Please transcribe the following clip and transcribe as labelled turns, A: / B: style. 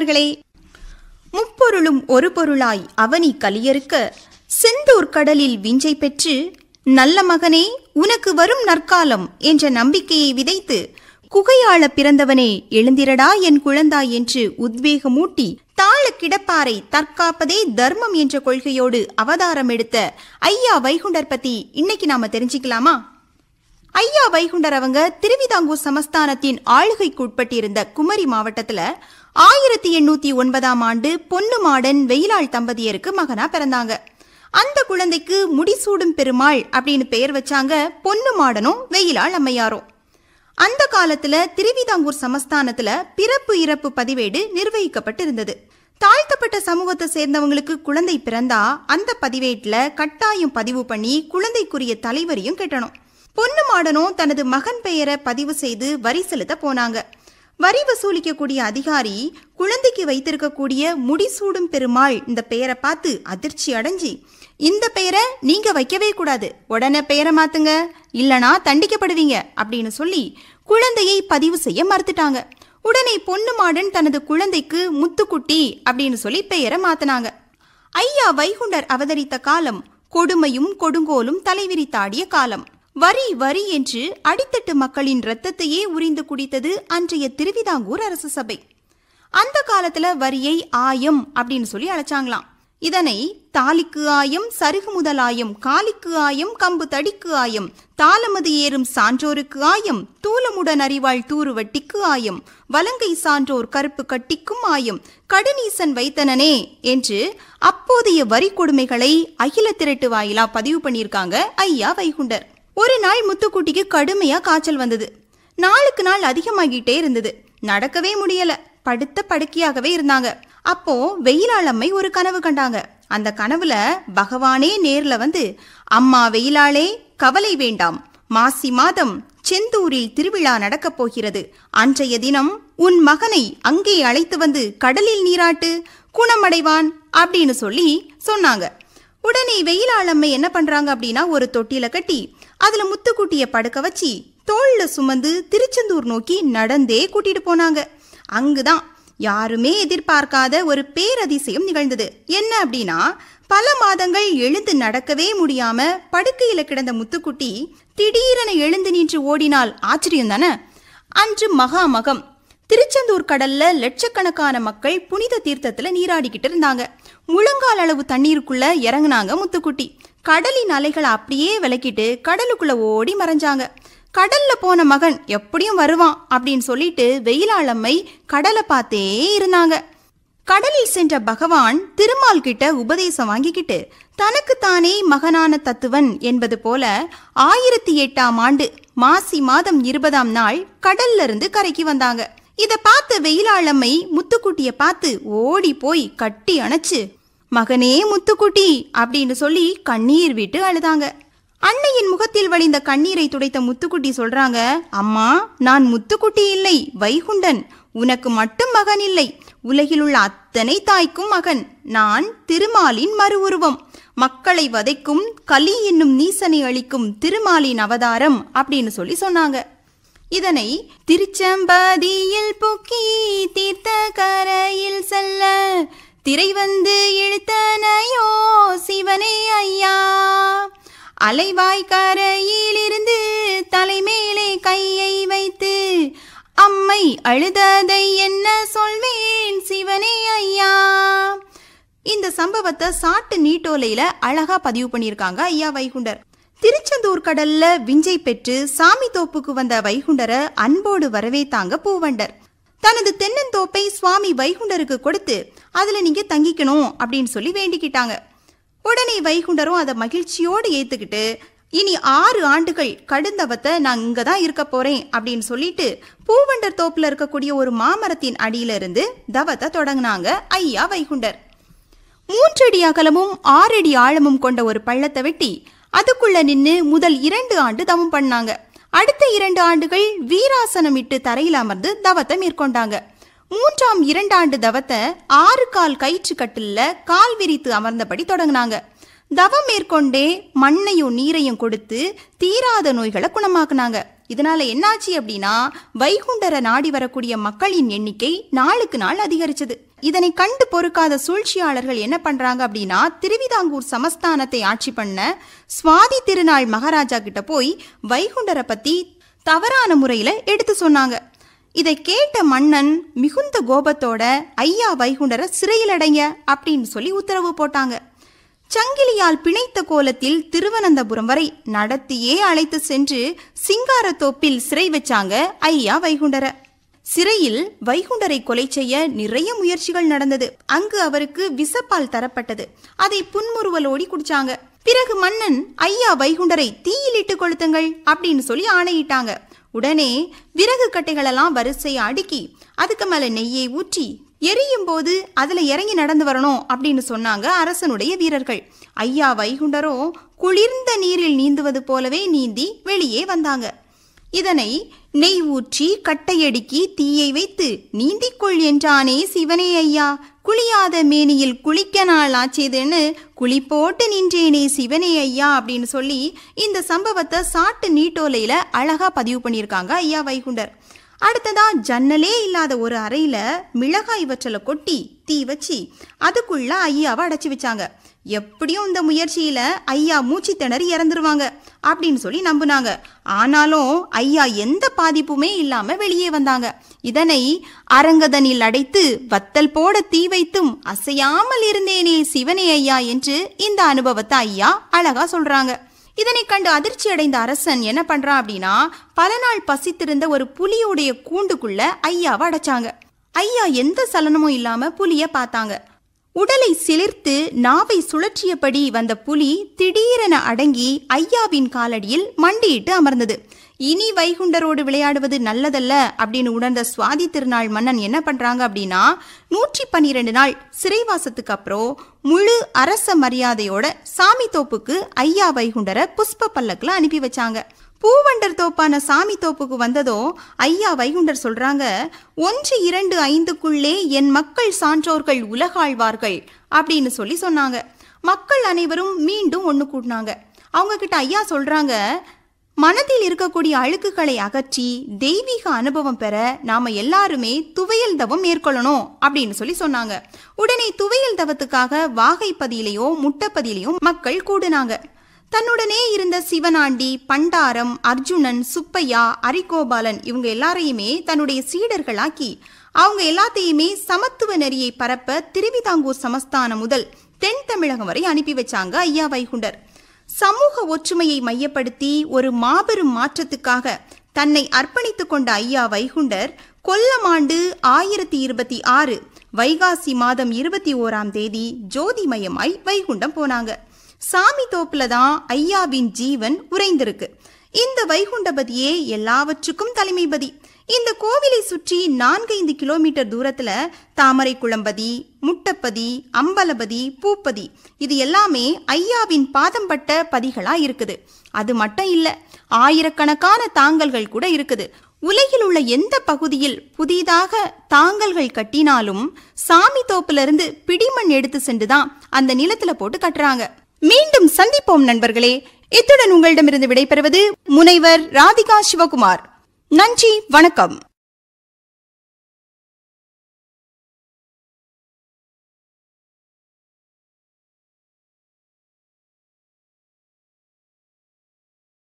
A: நண்பர்களே முப்பொருளும் ஒரு பொருளாய் அவனி கலியறுக்க செந்தூர் கடலில் விஞ்சை பெற்று நல்ல மகனே உனக்கு வரும் நற்காலம் என்ற நம்பிக்கையை விதைத்து குகையாள பிறந்தவனே எழுந்திரடா என் குழந்தா என்று உத்வேகமூட்டி தாழ கிடப்பாரை தற்காப்பதே தர்மம் என்ற கொள்கையோடு அவதாரம் எடுத்த ஐயா வைகுண்டர் பத்தி இன்னைக்கு நாம தெரிஞ்சுக்கலாமா ஐயா வைகுண்டர் அவங்க திருவிதாங்கூர் சமஸ்தானத்தின் ஆளுகைக்குட்பட்டிருந்த குமரி மாவட்டத்தில் ஆயிரத்தி எண்ணூத்தி ஒன்பதாம் ஆண்டு பொன்னு மாடன் வெயிலாள் தம்பதியருக்கு மகனா பிறந்தாங்க அந்த குழந்தைக்கு முடிசூடும் பெருமாள் அப்படின்னு பெயர் வச்சாங்க பொன்னு மாடனும் வெயிலாள் அம்மையாரும் அந்த காலத்துல திருவிதாங்கூர் சமஸ்தானத்துல பிறப்பு இறப்பு பதிவேடு நிர்வகிக்கப்பட்டிருந்தது தாழ்த்தப்பட்ட சமூகத்தை சேர்ந்தவங்களுக்கு குழந்தை பிறந்தா அந்த பதிவேட்டில் கட்டாயம் பதிவு பண்ணி குழந்தைக்குரிய தலைவரையும் கெட்டணும் பொண்ணு மாடனும் தனது மகன் பெயரை பதிவு செய்து வரி செலுத்த போனாங்க வரி வசூலிக்கக்கூடிய அதிகாரி குழந்தைக்கு வைத்திருக்கக்கூடிய முடிசூடும் பெருமாள் இந்த பெயரை பார்த்து அதிர்ச்சி அடைஞ்சி இந்த பெயரை நீங்க வைக்கவே கூடாது உடனே பெயரை மாத்துங்க இல்லனா தண்டிக்கப்படுவீங்க அப்படின்னு சொல்லி குழந்தையை பதிவு செய்ய மறுத்துட்டாங்க உடனே பொண்ணு மாடன் தனது குழந்தைக்கு முத்துக்குட்டி அப்படின்னு சொல்லி பெயரை மாத்தினாங்க ஐயா வைகுண்டர் அவதரித்த காலம் கொடுமையும் கொடுங்கோலும் தலைவிரித்தாடிய காலம் வரி வரி என்று அடித்தட்டு மக்களின் ரத்தத்தையே உறிந்து குடித்தது அன்றைய திருவிதாங்கூர் அரசு சபை அந்த காலத்துல வரியை ஆயம் அப்படின்னு சொல்லி அழைச்சாங்களாம் இதனை தாலிக்கு ஆயம் சருகு ஆயம் காலிக்கு ஆயம் கம்பு தடிக்கு ஆயம் தாளமது ஏறும் சான்றோருக்கு ஆயம் தூலமுடன் அறிவாள் தூருவட்டிக்கு ஆயம் வலங்கை சான்றோர் கருப்பு கட்டிக்கும் ஆயம் கடுநீசன் வைத்தனனே என்று அப்போதைய வரி கொடுமைகளை அகில திரட்டு வாயிலா பதிவு பண்ணியிருக்காங்க ஐயா வைகுண்டர் ஒரு நாள் முத்துக்குட்டிக்கு கடுமையாக காய்ச்சல் வந்தது நாளுக்கு நாள் அதிகமாகிட்டே இருந்தது நடக்கவே முடியல படுத்த படுக்கையாகவே இருந்தாங்க அப்போ வெயிலாளம்மை ஒரு கனவு கண்டாங்க அந்த கனவுல பகவானே நேர்ல வந்து அம்மா வெயிலாளே கவலை வேண்டாம் மாசி மாதம் செந்தூரில் திருவிழா நடக்கப் போகிறது அன்றைய தினம் உன் மகனை அங்கே அழைத்து வந்து கடலில் நீராட்டு குணமடைவான் அப்படின்னு சொல்லி சொன்னாங்க உடனே வெயிலாளம்மை என்ன பண்றாங்க அப்படின்னா ஒரு தொட்டில கட்டி அதுல முத்துக்குட்டிய படுக்க வச்சு தோல்ல சுமந்து திருச்செந்தூர் நோக்கி நடந்தே கூட்டிட்டு போனாங்க அங்குதான் யாருமே எதிர்பார்க்காத ஒரு பேரதிசயம் நிகழ்ந்தது என்ன அப்படின்னா பல மாதங்கள் எழுந்து நடக்கவே முடியாம படுக்கையில கிடந்த முத்துக்குட்டி திடீரென எழுந்து நின்று ஓடினால் ஆச்சரியம் தானே அன்று மகாமகம் திருச்செந்தூர் கடல்ல லட்சக்கணக்கான மக்கள் புனித தீர்த்தத்துல நீராடிக்கிட்டு இருந்தாங்க முழங்கால் அளவு தண்ணீருக்குள்ள இறங்குனாங்க முத்துக்குட்டி கடலின் அலைகளை அப்படியே விளக்கிட்டு கடலுக்குள்ள ஓடி மறைஞ்சாங்க கடல்ல போன மகன் எப்படியும் வருவான் அப்படின்னு சொல்லிட்டு வெயிலாளம்மை கடலை பார்த்தே இருந்தாங்க கடலில் சென்ற பகவான் திருமால் கிட்ட உபதேசம் வாங்கிக்கிட்டு தனக்குத்தானே மகனான தத்துவன் என்பது போல ஆயிரத்தி எட்டாம் ஆண்டு மாசி மாதம் இருபதாம் நாள் கடல்ல இருந்து கரைக்கு வந்தாங்க இத பார்த்த வெயிலாளம்மை முத்துக்குட்டிய பார்த்து ஓடி போய் கட்டி அணைச்சு மகனே முத்துக்குட்டி அப்படின்னு சொல்லி கண்ணீர் விட்டு அழுதாங்க அன்னையின் முகத்தில் வழிந்த கண்ணீரை துடைத்த முத்துக்குட்டி சொல்றாங்க அம்மா நான் முத்துக்குட்டி இல்லை வைகுண்டன் உனக்கு மட்டும் மகன் இல்லை உலகில் உள்ள அத்தனை தாய்க்கும் மகன் நான் திருமாலின் மறு உருவம் மக்களை வதைக்கும் கலி என்னும் நீசனை அளிக்கும் திருமாலின் அவதாரம் அப்படின்னு சொல்லி சொன்னாங்க இதனை திருச்செம்பதியில் புக்கி தீர்த்த கரையில் செல்ல திரை வந்து இழுத்தனையோ சிவனே ஐயா அலைவாய்க்கரையிலிருந்து தலைமேலே கையை வைத்து அம்மை அழுததை என்ன சொல்வேன் சிவனே ஐயா இந்த சம்பவத்தை சாட்டு நீட்டோலையில அழகா பதிவு பண்ணியிருக்காங்க ஐயா வைகுண்டர் திருச்செந்தூர் கடல்ல விஞ்சை பெற்று சாமி தோப்புக்கு வந்த வைகுண்டர அன்போடு வரவேத்தாங்க பூவண்டர் தனது தென்னந்தோப்பை சுவாமி வைகுண்டருக்கு கொடுத்து அதுல நீங்க தங்கிக்கணும் அப்படின்னு சொல்லி வேண்டிக்கிட்டாங்க உடனே வைகுண்டரும் அதை மகிழ்ச்சியோடு ஏத்துக்கிட்டு இனி ஆறு ஆண்டுகள் கடுந்தவத்தை நான் இங்க தான் இருக்க போறேன் அப்படின்னு சொல்லிட்டு பூவண்டர் தோப்புல இருக்கக்கூடிய ஒரு மாமரத்தின் அடியில இருந்து தவத்தை தொடங்கினாங்க ஐயா வைகுண்டர் மூன்றடி அகலமும் ஆறடி ஆழமும் கொண்ட ஒரு பள்ளத்தை வெட்டி அதுக்குள்ள நின்று முதல் இரண்டு ஆண்டு தவம் பண்ணாங்க அடுத்த இரண்டு ஆண்டுகள் வீராசனம் இட்டு தரையில் அமர்ந்து தவத்தை மேற்கொண்டாங்க மூன்றாம் இரண்டாண்டு தவத்தை ஆறு கால் கயிற்று கட்டில கால் விரித்து அமர்ந்தபடி தொடங்கினாங்க தவம் மேற்கொண்டே மண்ணையும் நீரையும் கொடுத்து தீராத நோய்களை குணமாக்குனாங்க இதனால என்னாச்சு அப்படின்னா வைகுண்டரை நாடி வரக்கூடிய மக்களின் எண்ணிக்கை நாளுக்கு நாள் அதிகரிச்சது இதனை கண்டு பொறுக்காத சூழ்ச்சியாளர்கள் என்ன பண்றாங்க அப்படின்னா திருவிதாங்கூர் சமஸ்தானத்தை ஆட்சி பண்ண சுவாதி திருநாள் மகாராஜா கிட்ட போய் வைகுண்டரை பத்தி தவறான முறையில எடுத்து சொன்னாங்க இதை கேட்ட மன்னன் மிகுந்த கோபத்தோட ஐயா வைகுண்டர சிறையில் அடைங்க அப்படின்னு சொல்லி உத்தரவு போட்டாங்க சங்கிலியால் பிணைத்த கோலத்தில் திருவனந்தபுரம் வரை நடத்தியே அழைத்து சென்று சிங்காரத்தோப்பில் சிறை வச்சாங்க ஐயா வைகுண்டரை சிறையில் வைகுண்டரை கொலை செய்ய நிறைய முயற்சிகள் நடந்தது அங்கு அவருக்கு விசப்பால் தரப்பட்டது அதை புன்முறுவலோடி குடிச்சாங்க பிறகு மன்னன் ஐயா வைகுண்டரை தீயிலிட்டு கொளுத்துங்கள் அப்படின்னு சொல்லி ஆணையிட்டாங்க உடனே விறகு கட்டைகளெல்லாம் வரிசையை அடுக்கி அதுக்கு மேல நெய்யை ஊற்றி எரியும் போது அதுல இறங்கி நடந்து வரணும் அப்படின்னு சொன்னாங்க அரசனுடைய வீரர்கள் ஐயா வைகுண்டரோ குளிர்ந்த நீரில் நீந்துவது போலவே நீந்தி வெளியே வந்தாங்க இதனை நெய் ஊற்றி கட்டையடுக்கி தீயை வைத்து நீந்திக்கொள் என்றானே சிவனே ஐயா குளியாத மேனியில் குளிக்க நாள் ஆச்சேதுன்னு குழி போட்டு நின்றேனே சிவனே ஐயா அப்படின்னு சொல்லி இந்த சம்பவத்தை சாட்டு நீட்டோலையில் அழகாக பதிவு பண்ணியிருக்காங்க ஐயா வைகுண்டர் அடுத்ததா ஜன்னலே இல்லாத ஒரு அறையில் மிளகாய் வற்றலை கொட்டி தீ வச்சு அதுக்குள்ள ஐயாவை அடைச்சி வச்சாங்க எப்படியும் இந்த முயற்சியில் ஐயா மூச்சு திணறி இறந்துருவாங்க அப்படின்னு சொல்லி நம்பினாங்க ஆனாலும் ஐயா எந்த பாதிப்புமே இல்லாமல் வெளியே வந்தாங்க இதனை அரங்கதனில் அடைத்து வத்தல் போட தீ வைத்தும் அசையாமல் இருந்தேனே சிவனே ஐயா என்று இந்த அனுபவத்தை ஐயா அழகா சொல்றாங்க இதனை கண்டு அதிர்ச்சி அடைந்த அரசன் என்ன பண்றான் அப்படின்னா பல நாள் பசித்திருந்த ஒரு புலியுடைய கூண்டுக்குள்ள ஐயாவை அடைச்சாங்க ஐயா எந்த சலனமும் இல்லாம புலிய பார்த்தாங்க உடலை சிலிர்த்து நாவை சுழற்றியபடி வந்த புலி திடீரென அடங்கி ஐயாவின் காலடியில் மண்டியிட்டு அமர்ந்தது இனி வைகுண்டரோடு விளையாடுவது நல்லதல்ல அப்படின்னு உணர்ந்த சுவாதி திருநாள் மன்னன் என்ன பண்றாங்க அப்படின்னா நூற்றி பன்னிரெண்டு நாள் சிறைவாசத்துக்கு அப்புறம் முழு அரச மரியாதையோட சாமி தோப்புக்கு ஐயா வைகுண்டரை புஷ்ப பல்லக்கில் அனுப்பி வச்சாங்க பூவண்டர் தோப்பான சாமி தோப்புக்கு வந்ததும் ஐயா வைகுண்டர் சொல்றாங்க ஒன்று இரண்டு ஐந்துக்குள்ளே என் மக்கள் சான்றோர்கள் உலகாழ்வார்கள் அப்படின்னு சொல்லி சொன்னாங்க மக்கள் அனைவரும் மீண்டும் ஒன்று கூட்டினாங்க அவங்க கிட்ட ஐயா சொல்றாங்க மனதில் இருக்கக்கூடிய அழுக்குகளை அகற்றி தெய்வீக அனுபவம் பெற நாம எல்லாருமே துவையல் தவம் மேற்கொள்ளணும் அப்படின்னு சொல்லி சொன்னாங்க உடனே துவையல் தவத்துக்காக வாகைப்பதியிலையோ முட்டைப்பதியிலையோ மக்கள் கூடுனாங்க தன்னுடனே இருந்த சிவனாண்டி பண்டாரம் அர்ஜுனன் சுப்பையா அரிகோபாலன் இவங்க எல்லாரையுமே தன்னுடைய சீடர்களாக்கி அவங்க எல்லாத்தையுமே சமத்துவ நெறியை பரப்ப திருவிதாங்கூர் சமஸ்தானம் முதல் தென் தமிழகம் வரை அனுப்பி வச்சாங்க ஐயா வைகுண்டர் சமூக ஒற்றுமையை மையப்படுத்தி ஒரு மாபெரும் மாற்றத்துக்காக தன்னை அர்ப்பணித்துக் கொண்ட ஐயா வைகுண்டர் கொல்லம் ஆண்டு ஆயிரத்தி இருபத்தி ஆறு வைகாசி மாதம் இருபத்தி ஓராம் தேதி ஜோதிமயமாய் வைகுண்டம் போனாங்க சாமி தோப்புல தான் ஐயாவின் ஜீவன் உறைந்திருக்கு இந்த வைகுண்டபதியே எல்லாவற்றுக்கும் தலைமைபதி இந்த கோவிலை சுற்றி நான்கைந்து கிலோமீட்டர் தூரத்துல தாமரை குளம்பதி முட்டப்பதி அம்பலபதி பூப்பதி இது எல்லாமே ஐயாவின் பாதம் பட்ட பதிகளா இருக்குது அது மட்டும் இல்ல ஆயிரக்கணக்கான தாங்கல்கள் கூட இருக்குது உலகில் உள்ள எந்த பகுதியில் புதிதாக தாங்கல்கள் கட்டினாலும் சாமி தோப்புல இருந்து பிடிமண் எடுத்து சென்றுதான் அந்த நிலத்துல போட்டு கட்டுறாங்க மீண்டும் சந்திப்போம் நண்பர்களே இத்துடன் உங்களிடமிருந்து விடைபெறுவது முனைவர் ராதிகா சிவகுமார் நன்றி வணக்கம்